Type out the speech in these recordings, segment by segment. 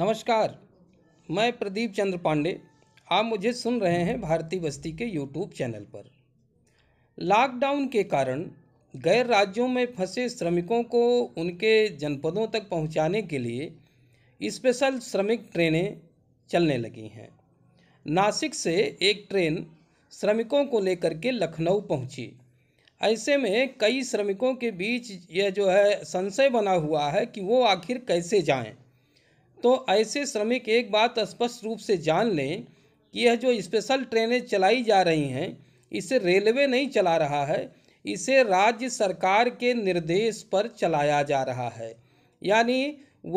नमस्कार मैं प्रदीप चंद्र पांडे आप मुझे सुन रहे हैं भारतीय बस्ती के यूट्यूब चैनल पर लॉकडाउन के कारण गैर राज्यों में फंसे श्रमिकों को उनके जनपदों तक पहुंचाने के लिए स्पेशल श्रमिक ट्रेनें चलने लगी हैं नासिक से एक ट्रेन श्रमिकों को लेकर के लखनऊ पहुंची ऐसे में कई श्रमिकों के बीच यह जो है संशय बना हुआ है कि वो आखिर कैसे जाएं तो ऐसे श्रमिक एक बात स्पष्ट रूप से जान लें कि यह जो स्पेशल ट्रेनें चलाई जा रही हैं इसे रेलवे नहीं चला रहा है इसे राज्य सरकार के निर्देश पर चलाया जा रहा है यानी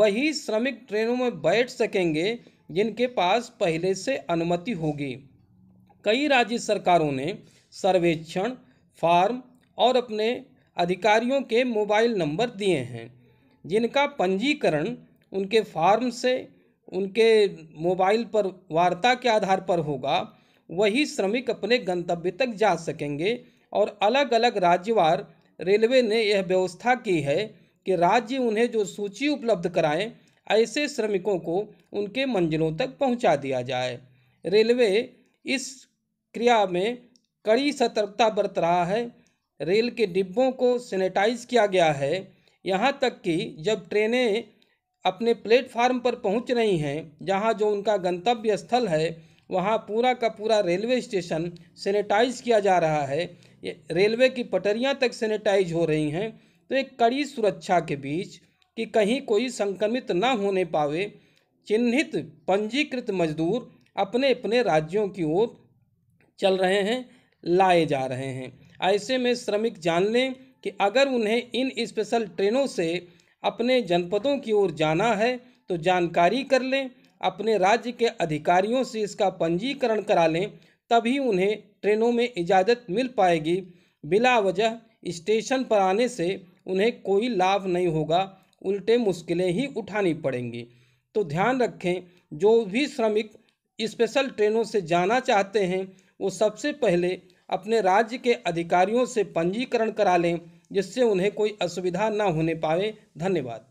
वही श्रमिक ट्रेनों में बैठ सकेंगे जिनके पास पहले से अनुमति होगी कई राज्य सरकारों ने सर्वेक्षण फार्म और अपने अधिकारियों के मोबाइल नंबर दिए हैं जिनका पंजीकरण उनके फार्म से उनके मोबाइल पर वार्ता के आधार पर होगा वही श्रमिक अपने गंतव्य तक जा सकेंगे और अलग अलग राज्यवार रेलवे ने यह व्यवस्था की है कि राज्य उन्हें जो सूची उपलब्ध कराएं ऐसे श्रमिकों को उनके मंजिलों तक पहुंचा दिया जाए रेलवे इस क्रिया में कड़ी सतर्कता बरत रहा है रेल के डिब्बों को सैनिटाइज किया गया है यहाँ तक कि जब ट्रेनें अपने प्लेटफार्म पर पहुंच रही हैं जहां जो उनका गंतव्य स्थल है वहां पूरा का पूरा रेलवे स्टेशन सेनेटाइज़ किया जा रहा है रेलवे की पटरियां तक सेनेटाइज हो रही हैं तो एक कड़ी सुरक्षा के बीच कि कहीं कोई संक्रमित ना होने पावे चिन्हित पंजीकृत मजदूर अपने अपने राज्यों की ओर चल रहे हैं लाए जा रहे हैं ऐसे में श्रमिक जान लें कि अगर उन्हें इन स्पेशल ट्रेनों से अपने जनपदों की ओर जाना है तो जानकारी कर लें अपने राज्य के अधिकारियों से इसका पंजीकरण करा लें तभी उन्हें ट्रेनों में इजाज़त मिल पाएगी बिला वजह स्टेशन पर आने से उन्हें कोई लाभ नहीं होगा उल्टे मुश्किलें ही उठानी पड़ेंगी तो ध्यान रखें जो भी श्रमिक स्पेशल ट्रेनों से जाना चाहते हैं वो सबसे पहले अपने राज्य के अधिकारियों से पंजीकरण करा लें जिससे उन्हें कोई असुविधा न होने पाए धन्यवाद